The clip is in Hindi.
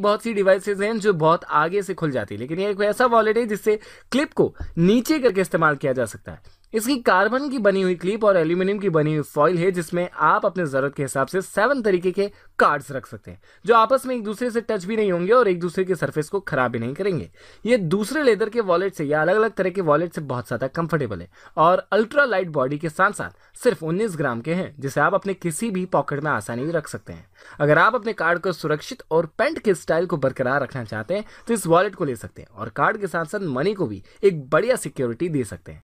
बहुत सी डिवाइसेज हैं जो बहुत आगे से खुल जाती है लेकिन ये एक ऐसा वॉलेट है जिससे क्लिप को नीचे करके इस्तेमाल किया जा सकता है इसकी कार्बन की बनी हुई क्लिप और एल्यूमिनियम की बनी हुई फॉइल है जिसमें आप अपने ज़रूरत के हिसाब से सेवन तरीके के कार्ड्स रख सकते हैं जो आपस में एक दूसरे से टच भी नहीं होंगे और एक दूसरे के सरफेस को खराब भी नहीं करेंगे ये दूसरे लेदर के वॉलेट से या अलग अलग तरह के वॉलेट से बहुत ज़्यादा कंफर्टेबल है और अल्ट्रा लाइट बॉडी के साथ साथ सिर्फ उन्नीस ग्राम के हैं जिसे आप अपने किसी भी पॉकेट में आसानी से रख सकते हैं अगर आप अपने कार्ड को सुरक्षित और पेंट के स्टाइल को बरकरार रखना चाहते हैं तो इस वॉलेट को ले सकते हैं और कार्ड के साथ साथ मनी को भी एक बढ़िया सिक्योरिटी दे सकते हैं